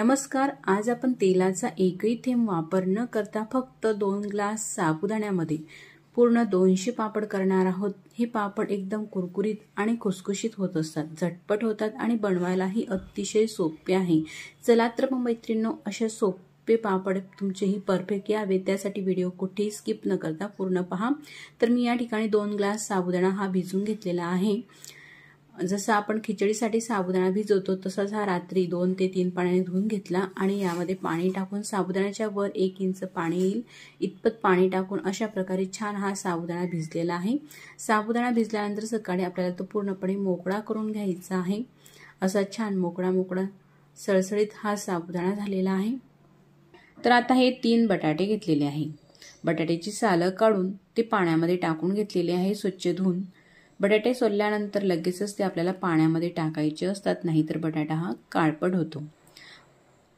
नमस्कार आज आपण तेलाचा एकही थेंब वापर न करता फक्त दोन ग्लास साबुदाण्यामध्ये पूर्ण दोनशे पापड करणार आहोत हे पापड एकदम कुरकुरीत आणि खुसखुशीत होत असतात झटपट होतात आणि बनवायलाही अतिशय सोपे आहे चला तर मग मैत्रिणींनो अशा सोपे पापड तुमचेही परफेक्ट यावे त्यासाठी व्हिडिओ कुठेही स्किप न करता पूर्ण पहा तर मी या ठिकाणी दोन ग्लास साबुदाणा हा भिजून घेतलेला आहे जसं आपण खिचडीसाठी साबुदाणा भिजवतो तसाच हा रात्री दोन ते तीन पाण्याने धुवून घेतला आणि यामध्ये पाणी टाकून साबुदाण्याच्या वर एक इंच पाणी येईल इतपत पाणी टाकून अशा प्रकारे छान हा साबुदाणा भिजलेला आहे साबुदाणा भिजल्यानंतर सकाळी आपल्याला तो पूर्णपणे मोकळा करून घ्यायचा आहे असा छान मोकळा मोकळा सळसळीत हा साबुदाणा झालेला आहे तर आता हे तीन बटाटे घेतलेले आहे बटाट्याची सालं काढून ते पाण्यामध्ये टाकून घेतलेले आहे स्वच्छ धुवून बटाटे सोलल्यानंतर लगेचच ते आपल्याला पाण्यामध्ये टाकायचे असतात नाहीतर बटाटा हा काळपट होतो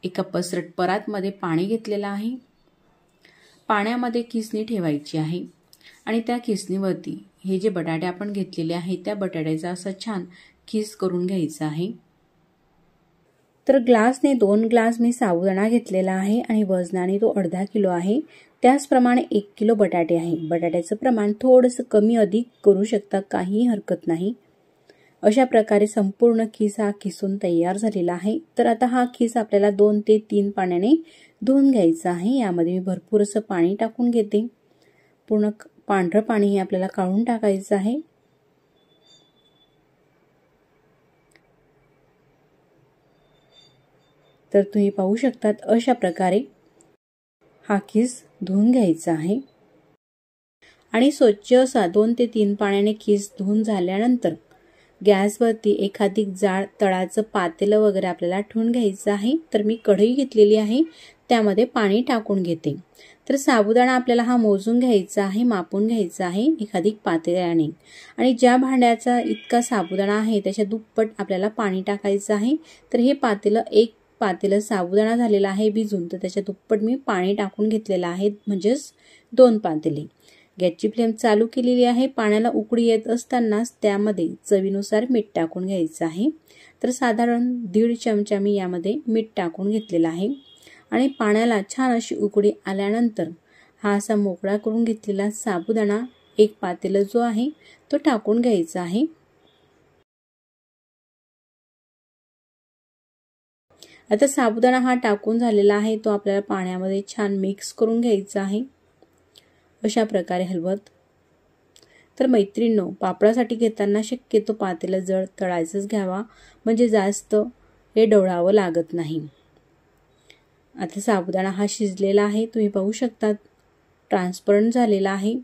एका पसरट परातमध्ये पाणी घेतलेलं आहे पाण्यामध्ये खिसणी ठेवायची आहे आणि त्या खिसणीवरती हे जे बटाटे आपण घेतलेले आहे त्या बटाट्याचा असा छान खिस करून घ्यायचा आहे तर ग्लासने दोन ग्लास मी साबुदाणा घेतलेला आहे आणि वजनाने तो अर्धा किलो आहे त्याचप्रमाणे एक किलो बटाटे आहे बटाट्याचं प्रमाण थोडंसं कमी अधिक करू शकता काहीही हरकत नाही अशा प्रकारे संपूर्ण खीस हा खिसून तयार झालेला आहे तर आता हा खीस आपल्याला दोन ते तीन पाण्याने धुवून घ्यायचा आहे यामध्ये मी भरपूर असं पाणी टाकून घेते पूर्ण पांढरं पाणी हे आपल्याला काढून टाकायचं आहे तर तुम्ही पाहू शकतात अशा प्रकारे हा खीस धुवून घ्यायचा आहे आणि स्वच्छ असा दोन ते तीन पाण्याने खीस धुवून झाल्यानंतर गॅसवरती एखादी जाळ तळाचं पातेलं वगैरे आपल्याला ठेवून घ्यायचं आहे तर मी कढई घेतलेली आहे त्यामध्ये पाणी टाकून घेते तर साबुदाणा आपल्याला हा मोजून घ्यायचा आहे मापून घ्यायचा आहे एखादी पातेल्याने आणि ज्या भांड्याचा इतका साबुदाणा आहे त्याच्या दुप्पट आपल्याला पाणी टाकायचं आहे तर हे पातेलं एक पातेलं साबुदाणा झालेला आहे भिजून तर त्याच्या दुप्पट मी पाणी टाकून घेतलेलं आहे म्हणजेच दोन पातेले गॅसची फ्लेम चालू केलेली आहे पाण्याला उकडी येत असतानाच त्यामध्ये चवीनुसार मीठ टाकून घ्यायचं आहे तर साधारण दीड चमचा मी यामध्ये मीठ टाकून घेतलेलं आहे आणि पाण्याला छान अशी उकडी आल्यानंतर हा असा मोकळा करून घेतलेला साबुदाणा एक पातेलं जो आहे तो टाकून घ्यायचा आहे आता साबुदाणा हा टाकून झालेला आहे तो आपल्याला पाण्यामध्ये छान मिक्स करून घ्यायचा आहे अशा प्रकारे हलवत तर मैत्रिणींनो पापडासाठी घेताना शक्यतो पातेला जळ तळायचंच घ्यावा म्हणजे जास्त हे डोळावं लागत नाही आता साबुदाणा हा शिजलेला आहे तुम्ही पाहू शकता ट्रान्सपरंट झालेला आहे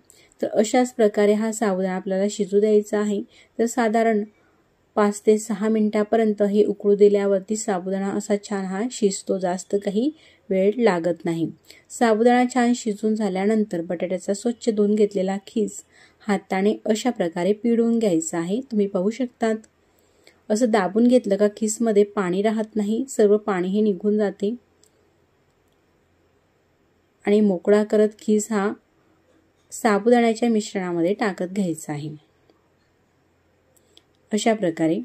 तर अशाच प्रकारे हा साबुदाणा आपल्याला शिजू द्यायचा आहे तर साधारण पाच ते सहा मिनिटापर्यंत हे उकळू दिल्यावरती साबुदाणा असा छान हा शिजतो जास्त काही वेळ लागत नाही साबुदाणा छान शिजून झाल्यानंतर बटाट्याचा स्वच्छ धुवून घेतलेला खीस हाताने अशा प्रकारे पिळून घ्यायचा आहे तुम्ही पाहू शकतात असं दाबून घेतलं का खीसमध्ये पाणी राहत नाही सर्व पाणी हे निघून जाते आणि मोकळा करत खीस हा साबुदाण्याच्या मिश्रणामध्ये टाकत घ्यायचा आहे अशा प्रकारे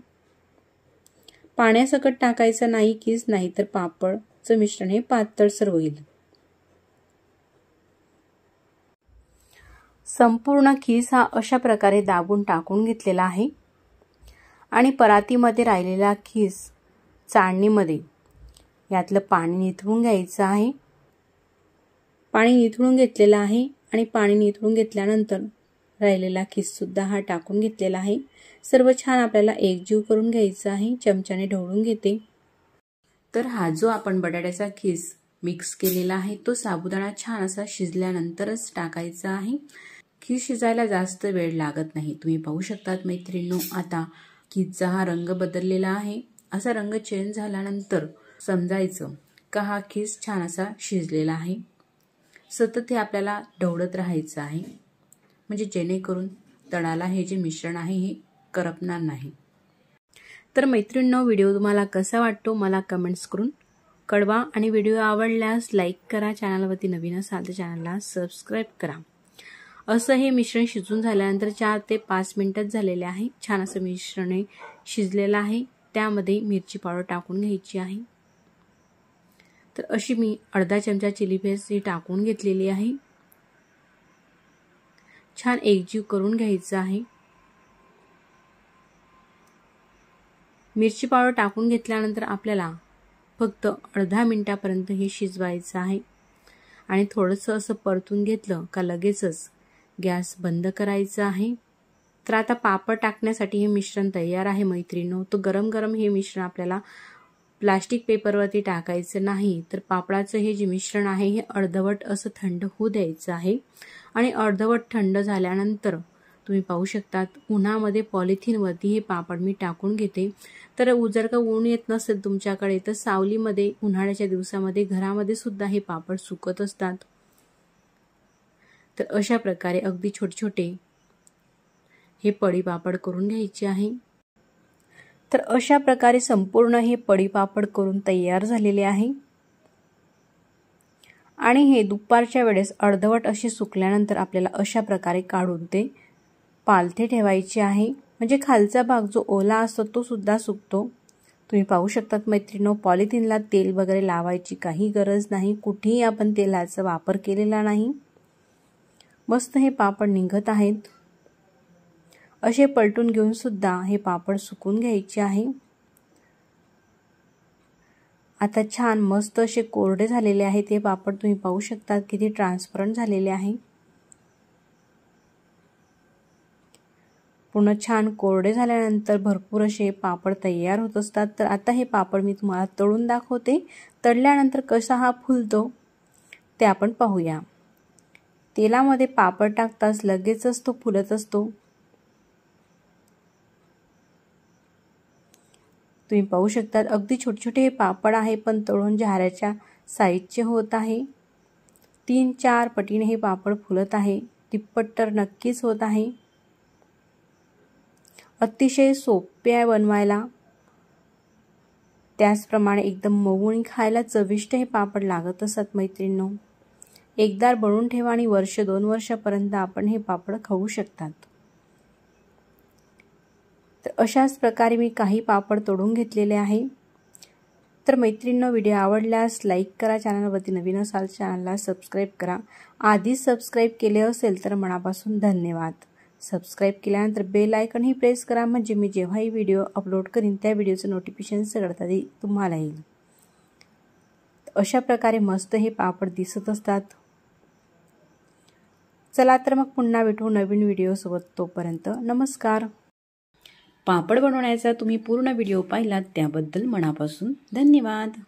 पाण्यासकट टाकायचं नाही कीच नाही तर पापडचं मिश्रण हे पातळसर होईल संपूर्ण खीस हा अशा प्रकारे दाबून टाकून घेतलेला आहे आणि परातीमध्ये राहिलेला खीस चाळणीमध्ये यातलं पाणी निथळून घ्यायचं आहे पाणी निथळून घेतलेलं आहे आणि पाणी निथळून घेतल्यानंतर राहिलेला खिससुद्धा हा टाकून घेतलेला आहे सर्व छान आपल्याला एकजीव करून घ्यायचा आहे चमच्याने ढवळून घेते तर हा जो आपण बटाट्याचा खीस मिक्स केलेला आहे तो साबुदाणा छान असा शिजल्यानंतरच टाकायचा आहे खीस शिजायला जास्त वेळ लागत नाही तुम्ही पाहू शकतात मैत्रिणींनो आता खीसचा हा रंग बदललेला आहे असा रंग चेंज झाल्यानंतर समजायचं का हा खीस छान असा शिजलेला आहे सतत हे आपल्याला ढवळत राहायचं आहे म्हणजे जेणेकरून तणाला हे जे मिश्रण आहे हे करपणार नाही तर मैत्रिणींनो व्हिडिओ तुम्हाला कसा वाटतो मला कमेंट्स करून कळवा आणि व्हिडिओ आवडल्यास लाईक करा चॅनलवरती नवीन असाल तर चॅनलला सबस्क्राईब करा असं हे मिश्रण शिजून झाल्यानंतर चार ते पाच मिनटच झालेले आहे छान असं मिश्रण हे शिजलेलं आहे त्यामध्ये मिरची पावडर टाकून घ्यायची आहे तर अशी मी अर्धा चमचा चिली पेस्ट ही टाकून घेतलेली आहे छान एकजीव करून घ्यायचं आहे मिरची पावडर टाकून घेतल्यानंतर आपल्याला फक्त अर्धा मिनटापर्यंत हे शिजवायचं आहे आणि थोडंसं असं परतून घेतलं का लगेचच गॅस बंद करायचा आहे तर आता पापड टाकण्यासाठी हे मिश्रण तयार आहे मैत्रिणीनो तो गरम गरम हे मिश्रण आपल्याला प्लास्टिक पेपरवरती टाकायचं नाही तर पापडाचं हे जे मिश्रण आहे हे अर्धवट असं थंड होऊ द्यायचं आहे आणि अर्धवट थंड झाल्यानंतर तुम्ही पाहू शकतात उन्हामध्ये पॉलिथिनवरती हे पापड मी टाकून घेते तर जर का ऊन येत नसेल तुमच्याकडे तर सावलीमध्ये उन्हाळ्याच्या दिवसामध्ये घरामध्ये सुद्धा हे पापड सुकत असतात तर अशा प्रकारे अगदी छोटे छोटे हे पडी पापड करून घ्यायचे आहे तर अशा प्रकारे संपूर्ण हे पडीपापड करून तयार झालेले आहे आणि हे दुपारच्या वेळेस अर्धवट असे सुकल्यानंतर आपल्याला अशा प्रकारे काढून ते पालथे ठेवायचे आहे म्हणजे खालचा भाग जो ओला असतो तो सुद्धा सुकतो तुम्ही पाहू शकतात मैत्रिणो पॉलिथिनला तेल वगैरे लावायची काही गरज नाही कुठेही आपण तेलाचा वापर केलेला नाही मस्त हे पापड निघत आहेत असे पलटून घेऊन सुद्धा हे पापड सुकून घ्यायचे आहे आता छान मस्त असे कोरडे झालेले आहे ते पापड तुम्ही पाहू शकता किती ट्रान्सपरंट झालेले आहे पूर्ण छान कोरडे झाल्यानंतर भरपूर असे पापड तयार होत असतात तर आता हे पापड मी तुम्हाला तळून दाखवते तळल्यानंतर कसा हा फुलतो ते आपण पाहूया तेलामध्ये पापड टाकताच लगेचच तो फुलत असतो तुम्ही पाहू शकतात अगदी छोटे छोटे हे पापड आहे पण तळून झाऱ्याच्या साईजचे होत आहे तीन चार पटीने हे पापड फुलत आहे तिप्पट तर नक्कीच होत आहे अतिशय सोपे आहे बनवायला त्याचप्रमाणे एकदम मऊणी खायला चविष्ट हे पापड लागत असत मैत्रिणींनो एकदार बनवून ठेवा आणि वर्ष दोन वर्षापर्यंत आपण हे पापड खाऊ शकतात तर अशाच प्रकारे मी काही पापड तोडून घेतलेले आहे तर मैत्रिणींनो व्हिडिओ आवडल्यास लाईक करा चॅनलवरती नवीन असाल चॅनलला सबस्क्राईब करा आधीच सबस्क्राईब केले असेल तर मनापासून धन्यवाद सबस्क्राईब केल्यानंतर बेल आयकनही प्रेस करा म्हणजे मी जेव्हाही व्हिडिओ अपलोड करीन त्या व्हिडिओचं नोटिफिकेशन सगळ्यात आधी तुम्हाला येईल अशा प्रकारे मस्त हे पापड दिसत असतात चला तर मग पुन्हा भेटू नवीन व्हिडिओसोबत तोपर्यंत नमस्कार पापड बनवण्याचा तुम्ही पूर्ण व्हिडिओ पाहिलात त्याबद्दल मनापासून धन्यवाद